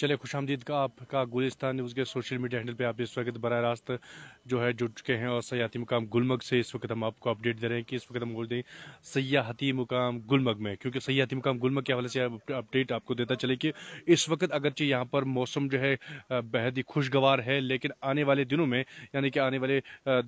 चले खुश आमदीद का आपका गुलिस्तान न्यूज़ के सोशल मीडिया हैंडल पे आप इस वक्त बर रास्त जो है जुड़ चुके हैं और सयाहती मुकाम गुलमग से इस वक्त हम आपको अपडेट दे रहे हैं कि इस वक्त हम बोल दें सयाहती मुकाम गुलमग में क्योंकि सयाहती मुकाम गुलमग के हवाले से अपडेट आपको देता चले कि इस वक्त अगरचे यहाँ पर मौसम जो है बेहद ही खुशगवार है लेकिन आने वाले दिनों में यानी कि आने वाले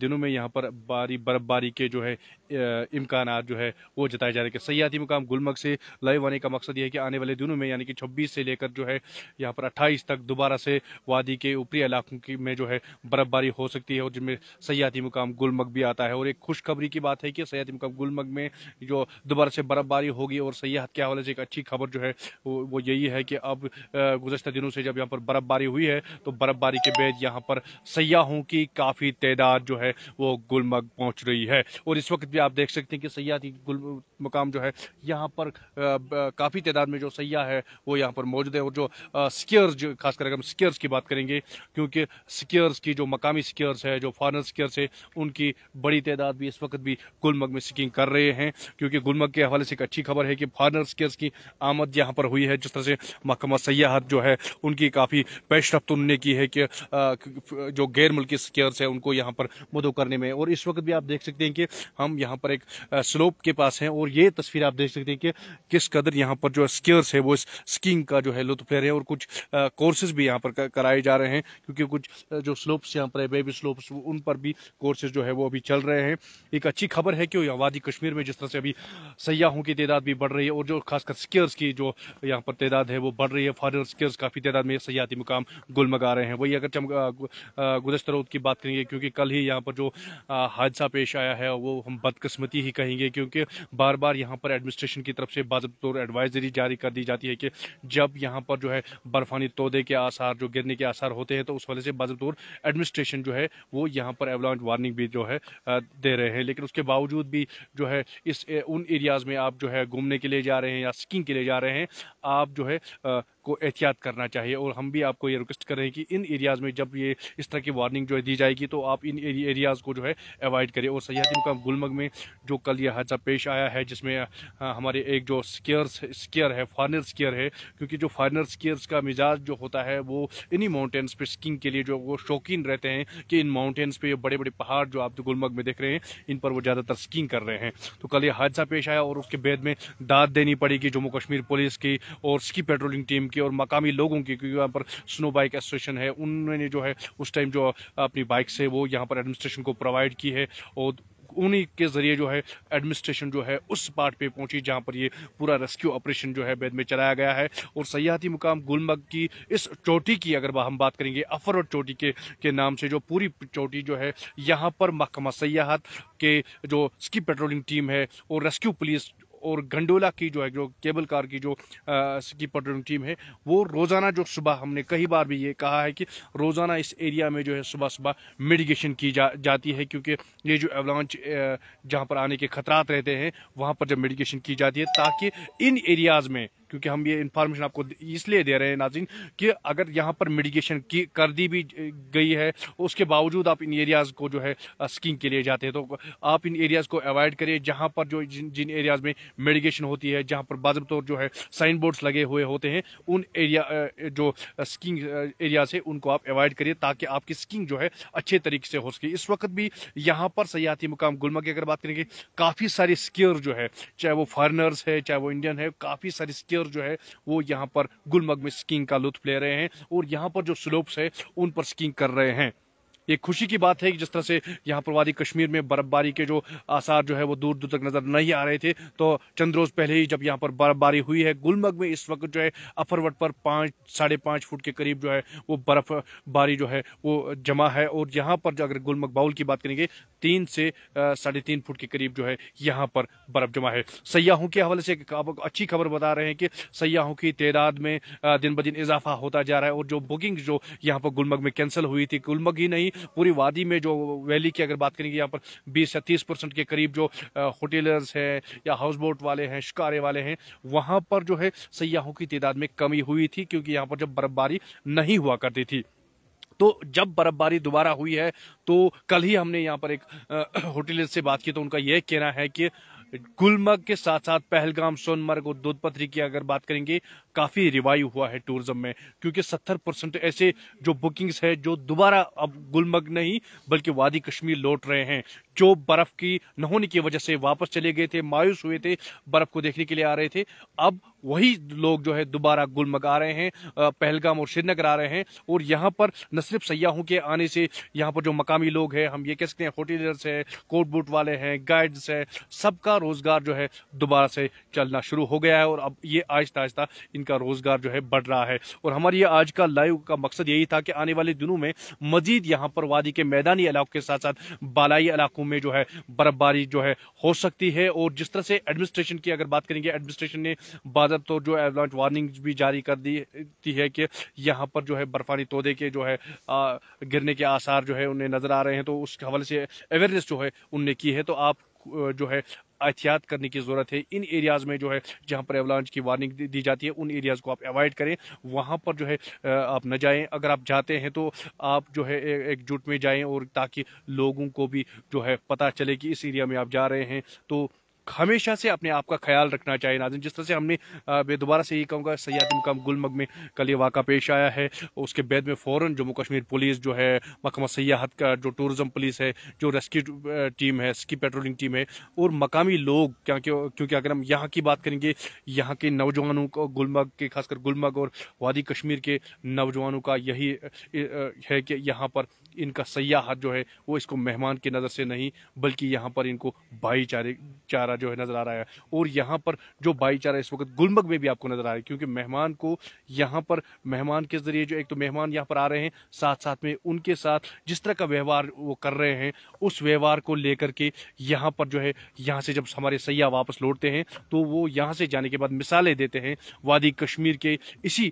दिनों में यहाँ पर बारी बर्फबारी के जो है इम्कान जो है वो जताए जा रहे हैं सयाती मुकाम गुलमर्ग से लाइव आने का मकसद यह है कि आने वाले दिनों में यानी कि छब्बीस से लेकर जो है यहाँ पर अट्ठाईस तक दोबारा से वादी के ऊपरी इलाकों की में जो है बर्फबारी हो सकती है और जिनमें सयाती मुकाम गुलमर्ग भी आता है और एक खुशखबरी की बात है कि सयाती मुकाम गुलमर्ग में जो दोबारा से बर्फबारी होगी और सयाहत के हवाले से एक अच्छी खबर जो है वो यही है कि अब गुजशत दिनों से जब यहाँ पर बर्फबारी हुई है तो बर्फबारी के बाद यहाँ पर सयाहों की काफ़ी तादाद जो है वो गुलमर्ग पहुँच रही है और इस वक्त भी आप देख सकते हैं कि सयाती मकाम जो है यहाँ पर काफ़ी तादाद में जो सयाह है वो यहाँ पर मौजूद है और जो स्कीयर्स जो खास कर हम स्कीयर्स की बात करेंगे क्योंकि स्कीयर्स की जो मकामी स्कीयर्स है जो फॉरनर स्कीयर्स है उनकी बड़ी तादाद भी इस वक्त भी गुलमर्ग में स्कीइंग कर रहे हैं क्योंकि गुलमर्ग के हवाले से एक अच्छी खबर है कि फॉरनर स्कीयर्स की आमद यहाँ पर हुई है जिस तरह से महकमा सयाहत जो है उनकी काफ़ी पेश रफ्त उन्होंने की है कि जो गैर मुल्की स्कीयर्स है उनको यहाँ पर मदो करने में और इस वक्त भी आप देख सकते हैं कि हम यहाँ यहाँ पर एक स्लोप के पास है और ये तस्वीर आप देख सकते हैं कि किस कदर यहाँ पर जो स्कीयर्स है वो स्कीइंग का जो है लुत्फ ले रहे हैं और कुछ कोर्सेज भी यहाँ पर कराए जा रहे हैं क्योंकि कुछ जो स्लोप्स यहाँ पर है बेबी स्लोप्स उन पर भी कोर्सेज जो है वो अभी चल रहे हैं एक अच्छी खबर है कि वादी कश्मीर में जिस तरह से अभी सयाहों की तादाद भी बढ़ रही है और जो खासकर स्कीयर्स की जो यहाँ पर तादाद है वो बढ़ रही है फॉरन स्कीयर्स काफ़ी तादाद में सयाहती मुकाम गुलमगा रहे हैं वही अगर चम गुजशतर की बात करेंगे क्योंकि कल ही यहाँ पर जो हादसा पेश आया है वो हम बदकस्मती ही कहेंगे क्योंकि बार बार यहाँ पर एडमिनिस्ट्रेशन की तरफ से बतौर एडवाइजरी जारी कर दी जाती है कि जब यहाँ पर जो है बर्फानी तोदे के आसार जो गिरने के आसार होते हैं तो उस वजह से बतौर एडमिनिस्ट्रेशन जो है वो यहाँ पर एवलॉन्च वार्निंग भी जो है दे रहे हैं लेकिन उसके बावजूद भी जो है इस उन एरियाज़ में आप जो है घूमने के लिए जा रहे हैं या स्कीिंग के लिए जा रहे हैं आप जो है को एहतियात करना चाहिए और हम भी आपको ये रिक्वेस्ट करें कि इन एरियाज़ में जब ये इस तरह की वार्निंग जो है दी जाएगी तो आप इन एरियाज़ को जो है अवॉइड करें और सयाहती मुकाम गुलमर्ग में जो कल यह हादसा पेश आया है जिसमें हमारे एक जो स्केयर स्केयर है फॉरनर स्केयर है क्योंकि जो फॉरनर स्केयर्स का मिजाज जो होता है वो इन्हीं माउंटेन्स पर स्किंग के लिए जो वो शौकीन रहते हैं कि इन माउंटेन्स पर बड़े बड़े पहाड़ जो आप गुलमर्ग में देख रहे हैं इन पर वो ज़्यादातर स्किंग कर रहे हैं तो कल यह हादसा पेश आया और उसके बाद में दाद देनी पड़ेगी जम्मू कश्मीर पुलिस की और स्की पेट्रोलिंग टीम उनके और मकामी लोगों की क्योंकि यहाँ पर स्नो बाइक एसोसिएशन है उन्होंने जो है उस टाइम जो अपनी बाइक से वो यहाँ पर एडमिनिस्ट्रेशन को प्रोवाइड की है और उन्हीं के जरिए जो है एडमिनिस्ट्रेशन जो है उस पार्ट पे पहुंची जहां पर ये पूरा रेस्क्यू ऑपरेशन जो है बेद में चलाया गया है और सयाहती मुकाम गुलमर्ग की इस चोटी की अगर हम बात करेंगे अफर चोटी के के नाम से जो पूरी चोटी जो है यहाँ पर महकमा सयाहत के जो स्की पेट्रोलिंग टीम है और रेस्क्यू पुलिस और गंडोला की जो है जो केबल कार की जो की पटरोलिंग टीम है वो रोज़ाना जो सुबह हमने कई बार भी ये कहा है कि रोज़ाना इस एरिया में जो है सुबह सुबह मेडिगेशन की जा, जाती है क्योंकि ये जो एवलांच जहाँ पर आने के खतरात रहते हैं वहाँ पर जब मेडिगेशन की जाती है ताकि इन एरियाज़ में क्योंकि हम ये इन्फॉर्मेशन आपको इसलिए दे रहे हैं नाजिन कि अगर यहाँ पर मेडिकेशन की कर दी भी गई है उसके बावजूद आप इन एरियाज़ को जो है स्किंग के लिए जाते हैं तो आप इन एरियाज़ को अवॉइड करिए जहाँ पर जो जिन जिन एरियाज़ में मेडिकेशन होती है जहाँ पर बाजब तौर जो है साइन बोर्ड्स लगे हुए होते हैं उन एरिया जो स्किंग एरियाज़ है उनको आप अवॉइड करिए ताकि आपकी स्किंग जो है अच्छे तरीके से हो सके इस वक्त भी यहाँ पर सयाहती मुकाम गुलमर्ग की अगर बात करेंगे काफ़ी सारी स्कीयर जो है चाहे वो फॉरनर्स है चाहे वो इंडियन है काफ़ी सारी स्कीयर प्लेयर जो है वो यहाँ पर गुलमग में स्कीइंग का लुत्फ ले रहे हैं और यहाँ पर जो स्लोप्स है उन पर स्कीइंग कर रहे हैं ये खुशी की बात है कि जिस तरह से यहाँ पर वादी कश्मीर में बर्फबारी के जो आसार जो है वो दूर दूर तक नजर नहीं आ रहे थे तो चंद रोज पहले ही जब यहाँ पर बर्फबारी हुई है गुलमर्ग में इस वक्त जो है अफरवट पर पाँच साढ़े पाँच फुट के करीब जो है वो बर्फबारी जो है वो जमा है और यहाँ पर जो अगर गुलमर्ग बाउल की बात करेंगे तीन से साढ़े तीन फुट के करीब जो है यहाँ पर बर्फ जमा है सयाहों के हवाले से अच्छी खबर बता रहे हैं कि सयाहों की तादाद में दिन ब दिन इजाफा होता जा रहा है और जो बुकिंग जो यहाँ पर गुलमर्ग में कैंसिल हुई थी गुलमर्ग ही नहीं पूरी वादी में जो वैली की अगर बात करेंगे यहाँ पर बीस या तीस परसेंट के करीब जो होटेलर्स हैं या हाउस बोट वाले हैं शिकारे वाले हैं वहाँ पर जो है सयाहों की तादाद में कमी हुई थी क्योंकि यहाँ पर जब बर्फबारी नहीं हुआ करती थी तो जब बर्फबारी दोबारा हुई है तो कल ही हमने यहाँ पर एक होटल से बात की तो उनका यह कहना है कि गुलमर्ग के साथ साथ पहलगाम सोनमर्ग और दूधपथरी की अगर बात करेंगे काफ़ी रिवाइव हुआ है टूरिज्म में क्योंकि सत्तर परसेंट ऐसे जो बुकिंग्स है जो दोबारा अब गुलमर्ग नहीं बल्कि वादी कश्मीर लौट रहे हैं जो बर्फ़ की न होने की वजह से वापस चले गए थे मायूस हुए थे बर्फ़ को देखने के लिए आ रहे थे अब वही लोग जो है दोबारा गुलमर्ग आ रहे हैं पहलगाम और श्रीनगर आ रहे हैं और यहाँ पर न सिर्फ सयाहों के आने से यहाँ पर जो मकामी लोग हैं हम ये कह सकते हैं होटलर्स हैं कोट बूट वाले हैं गाइड्स हैं सबका रोजगार जो है दोबारा से चलना शुरू हो गया है और अब ये आहिस्ता आहिस्ता इनका रोजगार जो है बढ़ रहा है और हमारे ये आज का लाइव का मकसद यही था कि आने वाले दिनों में मजीद यहाँ पर वादी के मैदानी इलाकों के साथ साथ बालाई इलाकों में जो है बर्फबारी जो है हो सकती है और जिस तरह से एडमिनिस्ट्रेशन की अगर बात करेंगे एडमिनिस्ट्रेशन ने बाजब तो जो एवलॉन्च वार्निंग भी जारी कर दी है कि यहाँ पर जो है बर्फानी तोदे के जो है गिरने के आसार जो है उन्हें नजर आ रहे हैं तो उस हवाले से अवेयरनेस जो है उनने की है तो आप जो है एहतियात करने की ज़रूरत है इन एरियाज़ में जो है जहाँ पर एवलांच की वार्निंग दी जाती है उन एरियाज़ को आप अवॉइड करें वहाँ पर जो है आप न जाएँ अगर आप जाते हैं तो आप जो है एकजुट में जाएँ और ताकि लोगों को भी जो है पता चले कि इस एरिया में आप जा रहे हैं तो हमेशा से अपने आप का ख्याल रखना चाहिए नाजिन जिस तरह से हमने मैं दोबारा से ये कहूँगा सयाद मकाम गुलमग में कल ये वाक़ा पेश आया है उसके बाद में फ़ौर जम्मू कश्मीर पुलिस जो है मकमा सयाहत का जो टूरिज़म पुलिस है जो रेस्क्यू टीम है स्की पेट्रोलिंग टीम है और मकामी लोग क्या क्योंकि अगर हम यहाँ की बात करेंगे यहाँ के नौजवानों को गुलमर्ग के खासकर गुलमर्ग और वादी कश्मीर के नौजवानों का यही है कि यहाँ पर इनका सयाहत जो है वो इसको मेहमान की नज़र से नहीं बल्कि यहाँ पर इनको भाईचारे चारा भाईचारा जो है नज़र आ रहा है और यहाँ पर जो भाईचारा इस वक्त गुलमर्ग में भी आपको नज़र आ रहा है क्योंकि मेहमान को यहाँ पर मेहमान के ज़रिए जो एक तो मेहमान यहाँ पर आ रहे हैं साथ साथ में उनके साथ जिस तरह का व्यवहार वो कर रहे हैं उस व्यवहार को लेकर के यहाँ पर जो है यहाँ से जब हमारे सयाह वापस लौटते हैं तो वो यहाँ से जाने के बाद मिसालें देते हैं वादी कश्मीर के इसी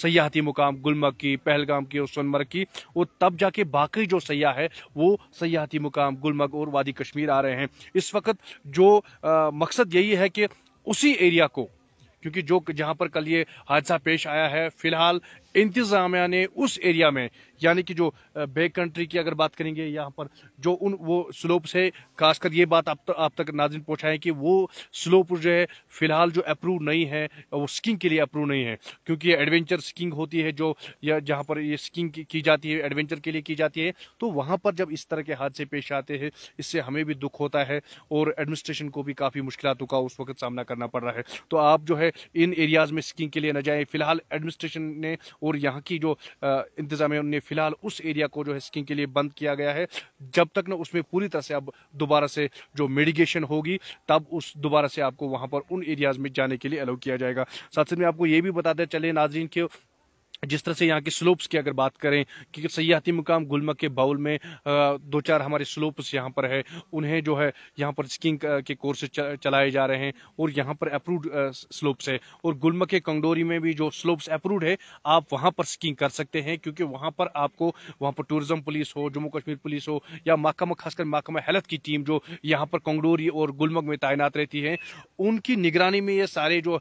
सयाहती मुकाम गुलमर्ग की पहलगाम की और सोनमर्ग की और तब जाके बाकी जो सयाह है वो सयाहती मुकाम गुलमर्ग और वादी कश्मीर आ रहे हैं इस वक्त जो आ, मकसद यही है कि उसी एरिया को क्योंकि जो जहां पर कल ये हादसा पेश आया है फिलहाल इंतज़ामिया ने उस एरिया में यानी कि जो बैक कंट्री की अगर बात करेंगे यहाँ पर जो उन वो स्लोप्स है खासकर ये बात आप, त, आप तक नाजिन पहुँचाए कि वो स्लोप जो है फ़िलहाल जो अप्रूव नहीं है वो स्किंग के लिए अप्रूव नहीं है क्योंकि एडवेंचर स्किंग होती है जो या जहाँ पर ये स्किंग की जाती है एडवेंचर के लिए की जाती है तो वहाँ पर जब इस तरह के हादसे पेश आते हैं इससे हमें भी दुख होता है और एडमिनिस्ट्रेशन को भी काफ़ी मुश्किलों का उस वक्त सामना करना पड़ रहा है तो आप जो है इन एरियाज़ में स्किंग के लिए न जाएँ फिलहाल एडमिनिस्ट्रेशन ने और यहाँ की जो इंतजामिया ने फिलहाल उस एरिया को जो है स्कीइंग के लिए बंद किया गया है जब तक ना उसमें पूरी तरह से अब दोबारा से जो मेडिकेशन होगी तब उस दोबारा से आपको वहाँ पर उन एरियाज में जाने के लिए अलाउ किया जाएगा साथ साथ में आपको ये भी बताते चले नाजरीन के जिस तरह से यहाँ के स्लोप्स की अगर बात करें कि सयाहती मुकाम गुलमक के बाउल में दो चार हमारे स्लोप्स यहाँ पर है उन्हें जो है यहाँ पर स्कीइंग के कोर्सेज चलाए जा रहे हैं और यहाँ पर अप्रूव्ड स्लोप्स है और गुलमक के कंगडोरी में भी जो स्लोप्स अप्रूव्ड है आप वहाँ पर स्कीइंग कर सकते हैं क्योंकि वहाँ पर आपको वहाँ पर टूरिज्म पुलिस हो जम्मू कश्मीर पुलिस हो या महकमा खासकर महकमा हेल्थ की टीम जो यहाँ पर कंगडोरी और गुलमक में तैनात रहती है उनकी निगरानी में ये सारे जो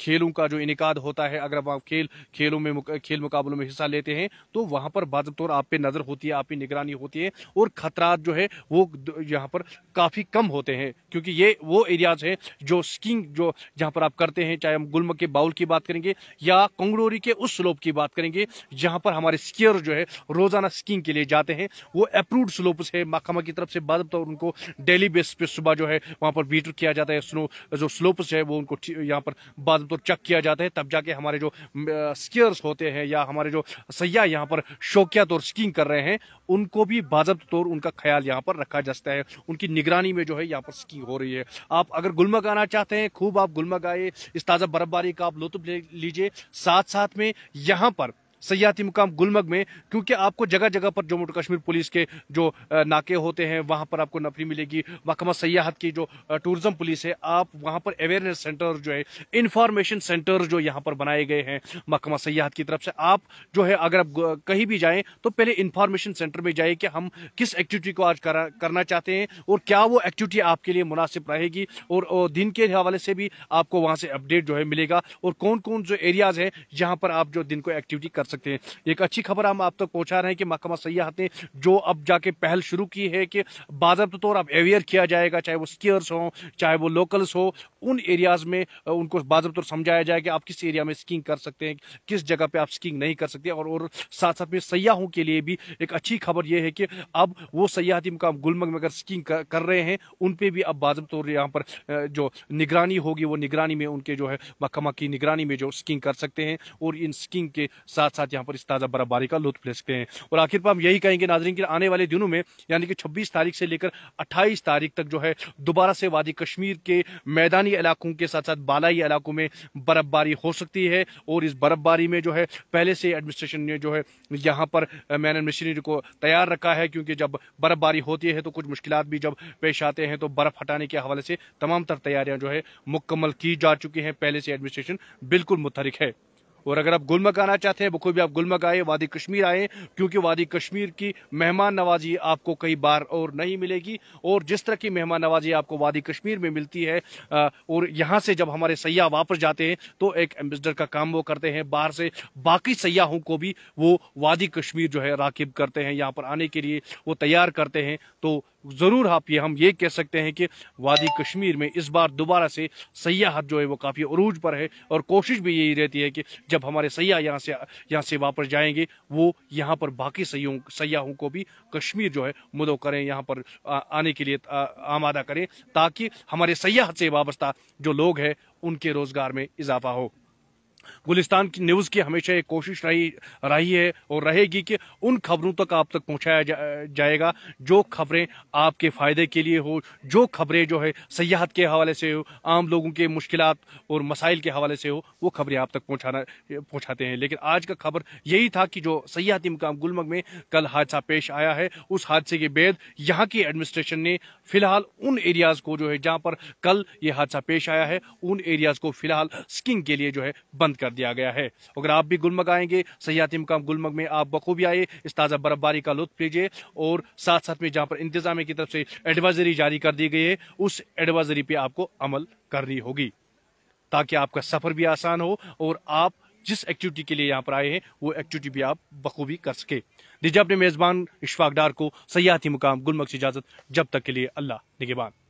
खेलों का जो इनका होता है अगर आप खेल खेलों में खेल मुकाबलों में हिस्सा लेते हैं तो वहां पर बाजब तौर आप पे नजर होती है आप पे निगरानी होती है और खतरात जो है वो यहाँ पर काफी कम होते हैं क्योंकि ये वो एरियाज है जो स्कीइंग जो जहाँ पर आप करते हैं चाहे हम गुलम के बाउल की बात करेंगे या कंगड़ोरी के उस स्लोप की बात करेंगे जहाँ पर हमारे स्कीयर जो है रोजाना स्कीइंग के लिए जाते हैं वो अप्रूव्ड स्लोप है माखामा की तरफ से बाजब तौर उनको डेली बेस पे सुबह जो है वहाँ पर बीटर किया जाता है स्नो जो स्लोप है वो उनको यहाँ पर बाजब तौर चेक किया जाता है तब जाके हमारे जो स्कीयर्स होते हैं या हमारे जो सयाह यहाँ पर शौकिया तौर स्कीइंग कर रहे हैं उनको भी बाजब तौर उनका ख्याल यहाँ पर रखा जाता है उनकी निगरानी में जो है यहाँ पर स्की हो रही है आप अगर गुलमर्ग आना चाहते हैं खूब आप गुलमर्ग आए इस ताज़ा बर्फबारी का आप लुत्फ लीजिए साथ साथ में यहाँ पर सयाती मुकाम गुलमर्ग में क्योंकि आपको जगह जगह पर जम्मू कश्मीर पुलिस के जो नाके होते हैं वहाँ पर आपको नफरी मिलेगी महकमा सयाहत की जो टूरिज्म पुलिस है आप वहाँ पर अवेयरनेस सेंटर जो है इंफॉर्मेशन सेंटर जो यहाँ पर बनाए गए हैं महकमा सयाहत की तरफ से आप जो है अगर आप कहीं भी जाएँ तो पहले इंफॉर्मेशन सेंटर में जाए कि हम किस एक्टिविटी को आज करा, करना चाहते हैं और क्या वो एक्टिविटी आपके लिए मुनासिब रहेगी और, और दिन के हवाले से भी आपको वहाँ से अपडेट जो है मिलेगा और कौन कौन जो एरियाज हैं जहाँ पर आप जो दिन को एक्टिविटी कर सकते हैं एक अच्छी खबर हम आप तक तो पहुंचा रहे हैं कि महकमा सयाहत ने जो अब जाके पहल शुरू की है कि बाजब तौर अब अवेयर किया जाएगा चाहे वो स्कीयर्स हों चाहे वो लोकल्स हो उन एरियाज में उनको बाजब तौर समझाया जाए कि आप किस एरिया में स्कीइंग कर सकते हैं किस जगह पर आप स्कीइंग नहीं कर सकते और, साथ साथ में सयाहों के लिए भी एक अच्छी खबर यह है कि अब वो सयाहती मुकाम गुलमग में अगर स्कीइंग कर रहे हैं उन पर भी अब बाजब तौर यहाँ पर जो निगरानी होगी वो निगरानी में उनके जो है महकमा की निगरानी में जो स्कीइंग कर सकते हैं और इन स्कीइंग के साथ साथ यहाँ पर इस ताज़ा बर्फबारी का लुत्फ ले सकते हैं और आखिर पर हम यही कहेंगे नाजरीन की आने वाले दिनों में यानी कि छब्बीस तारीख से लेकर अट्ठाईस तारीख तक जो है दोबारा से वादी कश्मीर के मैदानी इलाकों के साथ साथ बालाई इलाकों में बर्फबारी हो सकती है और इस बर्फबारी में जो है पहले से एडमिनिस्ट्रेशन ने जो है यहाँ पर मैन एंड मशीनरी को तैयार रखा है क्योंकि जब बर्फबारी होती है तो कुछ मुश्किल भी जब पेश आते हैं तो बर्फ हटाने के हवाले से तमाम तर तैयारियां जो है मुकम्मल की जा चुकी हैं पहले से एडमिनिस्ट्रेशन बिल्कुल मुतरिक है और अगर आप गुलमर्ग आना चाहते हैं बखूबी आप गुलमर्ग आए वादी कश्मीर आए क्योंकि वादी कश्मीर की मेहमान नवाजी आपको कई बार और नहीं मिलेगी और जिस तरह की मेहमान नवाजी आपको वादी कश्मीर में मिलती है और यहाँ से जब हमारे सयाह वापस जाते हैं तो एक एम्बेसडर का काम वो करते हैं बाहर से बाकी सयाहों को भी वो वादी कश्मीर जो है राकिब करते हैं यहाँ पर आने के लिए वो तैयार करते हैं तो ज़रूर आप ये हम ये कह सकते हैं कि वादी कश्मीर में इस बार दोबारा से सयाहत जो है वो काफ़ी अरूज पर है और कोशिश भी यही रहती है कि जब हमारे सयाह यहाँ से यहाँ से वापस जाएंगे वो यहाँ पर बाकी सयाहों को भी कश्मीर जो है मुदो करें यहाँ पर आने के लिए आमादा करें ताकि हमारे सयाहत से वाबस्ता जो लोग हैं उनके रोज़गार में इजाफा हो गुलिस्तान की न्यूज़ की हमेशा एक कोशिश रही रही है और रहेगी कि उन खबरों तक आप तक पहुंचाया जा, जाएगा जो खबरें आपके फ़ायदे के लिए हो जो खबरें जो है सयाहत के हवाले से हो आम लोगों के मुश्किल और मसाइल के हवाले से हो वो खबरें आप तक पहुँचाना पहुँचाते हैं लेकिन आज का खबर यही था कि जो सयाहती मुकाम गुलमग में कल हादसा पेश आया है उस हादसे के बेद यहाँ की एडमिनिस्ट्रेशन ने फिलहाल उन एरियाज को जो है जहां पर कल ये हादसा पेश आया है उन एरियाज को फिलहाल स्किंग के लिए जो है बंद कर दिया गया है अगर आप भी गुलमग आएंगे सयाती मकाम गुलमग में आप बखूबी आए इस ताज़ा बर्फबारी का लुत्फ लीजिए और साथ साथ में जहां पर इंतजामिया की तरफ से एडवाइजरी जारी कर दी गई है उस एडवाइजरी पे आपको अमल करनी होगी ताकि आपका सफ़र भी आसान हो और आप जिस एक्टिविटी के लिए यहाँ पर आए हैं वो एक्टिविटी भी आप बखूबी कर सके दीजिए अपने मेज़बान डार को सयाहती मुकाम गुलमक से इजाज़त जब तक के लिए अल्लाह निगेबान